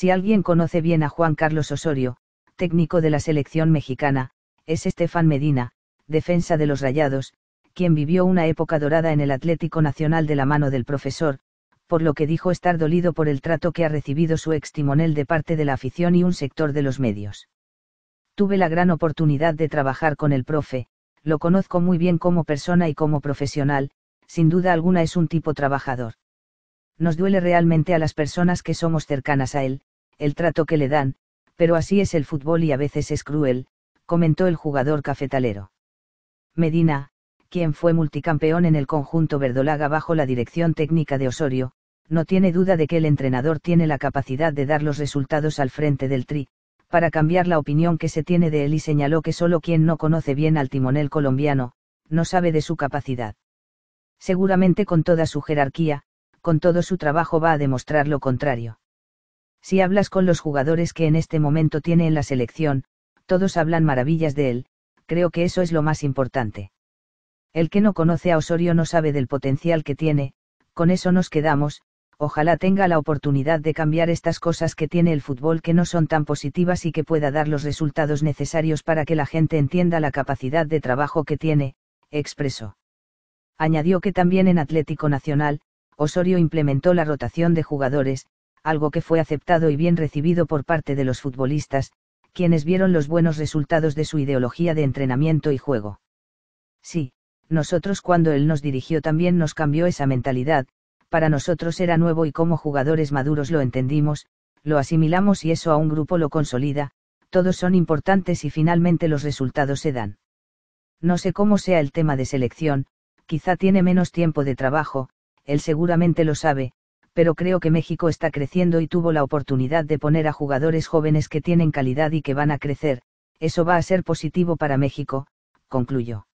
Si alguien conoce bien a Juan Carlos Osorio, técnico de la selección mexicana, es Estefan Medina, defensa de los Rayados, quien vivió una época dorada en el Atlético Nacional de la mano del profesor, por lo que dijo estar dolido por el trato que ha recibido su ex timonel de parte de la afición y un sector de los medios. Tuve la gran oportunidad de trabajar con el profe, lo conozco muy bien como persona y como profesional, sin duda alguna es un tipo trabajador. Nos duele realmente a las personas que somos cercanas a él, el trato que le dan, pero así es el fútbol y a veces es cruel, comentó el jugador cafetalero. Medina, quien fue multicampeón en el conjunto verdolaga bajo la dirección técnica de Osorio, no tiene duda de que el entrenador tiene la capacidad de dar los resultados al frente del tri, para cambiar la opinión que se tiene de él y señaló que solo quien no conoce bien al timonel colombiano, no sabe de su capacidad. Seguramente con toda su jerarquía, con todo su trabajo va a demostrar lo contrario. Si hablas con los jugadores que en este momento tiene en la selección, todos hablan maravillas de él, creo que eso es lo más importante. El que no conoce a Osorio no sabe del potencial que tiene, con eso nos quedamos, ojalá tenga la oportunidad de cambiar estas cosas que tiene el fútbol que no son tan positivas y que pueda dar los resultados necesarios para que la gente entienda la capacidad de trabajo que tiene, expresó. Añadió que también en Atlético Nacional, Osorio implementó la rotación de jugadores, algo que fue aceptado y bien recibido por parte de los futbolistas, quienes vieron los buenos resultados de su ideología de entrenamiento y juego. Sí, nosotros cuando él nos dirigió también nos cambió esa mentalidad, para nosotros era nuevo y como jugadores maduros lo entendimos, lo asimilamos y eso a un grupo lo consolida, todos son importantes y finalmente los resultados se dan. No sé cómo sea el tema de selección, quizá tiene menos tiempo de trabajo, él seguramente lo sabe, pero creo que México está creciendo y tuvo la oportunidad de poner a jugadores jóvenes que tienen calidad y que van a crecer, eso va a ser positivo para México, concluyó.